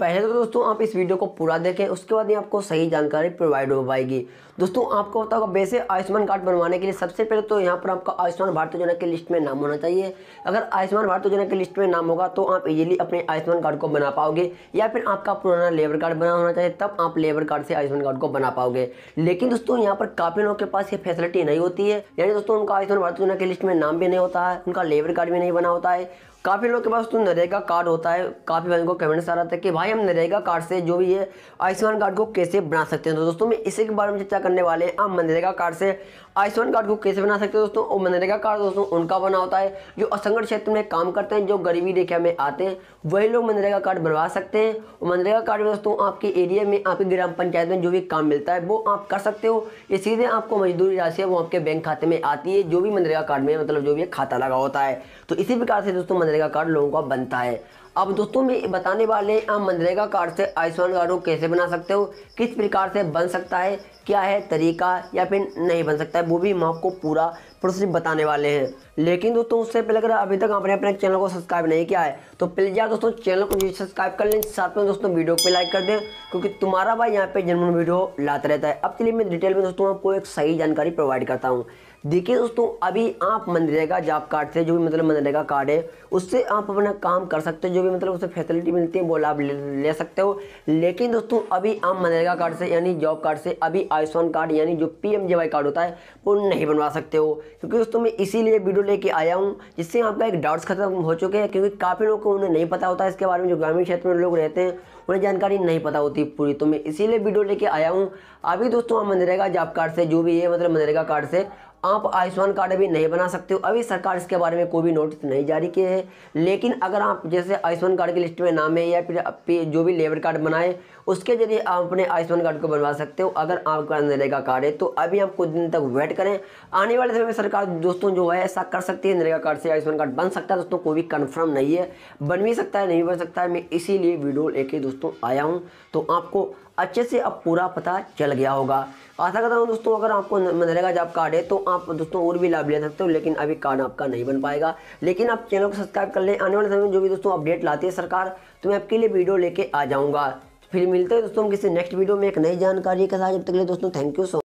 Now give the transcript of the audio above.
पहले तो दोस्तों आप इस वीडियो को पूरा देखें उसके बाद ही आपको सही जानकारी प्रोवाइड हो पाएगी दोस्तों आपको पता होगा वैसे आयुष्मान कार्ड बनवाने के लिए सबसे पहले तो यहाँ पर आपका आयुष्मान भारत योजना के लिस्ट में नाम होना चाहिए अगर आयुष्मान भारत योजना के लिस्ट में नाम होगा तो आप इजीली अपने आयुष्मान कार्ड को बना पाओगे या फिर आपका पुराना लेबर कार्ड बना होना चाहिए तब आप लेबर कार्ड से आयुष्मान कार्ड को बना पाओगे लेकिन दोस्तों यहाँ पर काफ़ी लोगों के पास ये फैसिलिटी नहीं होती है यानी दोस्तों उनका आयुष्मान भारत योजना के लिस्ट में नाम भी नहीं होता है उनका लेबर कार्ड भी नहीं बना होता है काफ़ी लोग के पास तो नरेगा कार्ड होता है काफ़ी बहन को कमेंट्स आ रहा था कि भाई हम नरेगा कार्ड से जो भी ये आयुष्मान कार्ड को कैसे बना सकते हैं तो दोस्तों में इसी के बारे में चर्चा करने वाले हैं हम मनरेगा कार्ड से आयुष्मान कार्ड को कैसे बना सकते हैं दोस्तों और मनरेगा कार्ड दोस्तों उनका बना होता है जो असंगठित क्षेत्र में काम करते हैं जो गरीबी रेखा में आते हैं वही लोग मनरेगा कार्ड बनवा सकते हैं और मनरेगा कार्ड में दोस्तों आपके एरिया में आपके ग्राम पंचायत में जो भी काम मिलता है वो आप कर सकते हो ये सीधे आपको मजदूरी राशि है वो आपके बैंक खाते में आती है जो भी मनरेगा कार्ड में मतलब जो भी खाता लगा होता है तो इसी प्रकार से दोस्तों मनरेगा मनरेगा कार्ड लोगों का बनता है अब दोस्तों में बताने वाले हैं आप मनरेगा कार्ड से आयुष्मान कार्ड को कैसे बना सकते हो किस प्रकार से बन सकता है क्या है तरीका या फिर नहीं बन सकता है वो भी हम आपको पूरा प्रोसेस बताने वाले हैं लेकिन दोस्तों उससे पहले अगर अभी तक आपने अपने चैनल को सब्सक्राइब नहीं किया है तो प्लीज़ यार दोस्तों चैनल को सब्सक्राइब कर लें साथ में दोस्तों वीडियो को लाइक कर दें क्योंकि तुम्हारा भाई यहाँ पे जन्म वीडियो लाता रहता है अब चलिए मैं डिटेल में दोस्तों आपको एक सही जानकारी प्रोवाइड करता हूँ देखिए दोस्तों अभी आप मनरेगा जॉब कार्ड से जो भी मतलब मनरेगा कार्ड है उससे आप अपना काम कर सकते हो जो भी मतलब उससे फैसिलिटी मिलती है वो लाभ ले, ले सकते हो लेकिन दोस्तों अभी आप मनरेगा कार्ड से यानी जॉब कार्ड से अभी आयुष्मान कार्ड यानी जो पी कार्ड होता है वो नहीं बनवा सकते हो क्योंकि दोस्तों मैं इसीलिए वीडियो लेके आया हूँ जिससे आपका एक डाउट्स खत्म हो चुके हैं क्योंकि काफ़ी लोगों को उन्हें नहीं पता होता इसके बारे में जो ग्रामीण क्षेत्र में लोग रहते हैं उन्हें जानकारी नहीं पता होती पूरी तो मैं इसीलिए वीडियो लेके आया हूँ अभी दोस्तों आप मनरेगा जॉब कार्ड से जो भी है मतलब मनरेगा कार्ड से आप आयुष्मान कार्ड अभी नहीं बना सकते हो अभी सरकार इसके बारे में कोई भी नोटिस नहीं जारी किए हैं लेकिन अगर आप जैसे आयुष्मान कार्ड की लिस्ट में नाम है या फिर जो भी लेबर कार्ड बनाए उसके जरिए आप अपने आयुष्मान कार्ड को बनवा सकते हो अगर आपका नरेगा कार्ड है तो अभी आप कुछ दिन तक वेट करें आने वाले समय में सरकार दोस्तों जो है ऐसा कर सकती है नरेगा कार्ड से आयुष्मान कार्ड बन सकता है दोस्तों कोई भी कन्फर्म नहीं है बन भी सकता है नहीं बन सकता है मैं इसीलिए वीडियो लेके दोस्तों आया हूँ तो आपको अच्छे से अब पूरा पता चल गया होगा आशा करता हूँ दोस्तों अगर आपको नरेगा जॉब कार्ड है तो आप दोस्तों और भी लाभ ले सकते हो लेकिन अभी कार्ड आपका नहीं बन पाएगा लेकिन आप चैनल को सब्सक्राइब कर लें आने वाले समय में जो भी दोस्तों अपडेट लाती है सरकार तो मैं आपके लिए वीडियो लेके आ जाऊँगा फिर मिलते हैं दोस्तों किसी नेक्स्ट वीडियो में एक नई जानकारी के साथ जब तक लिए दोस्तों थैंक यू सो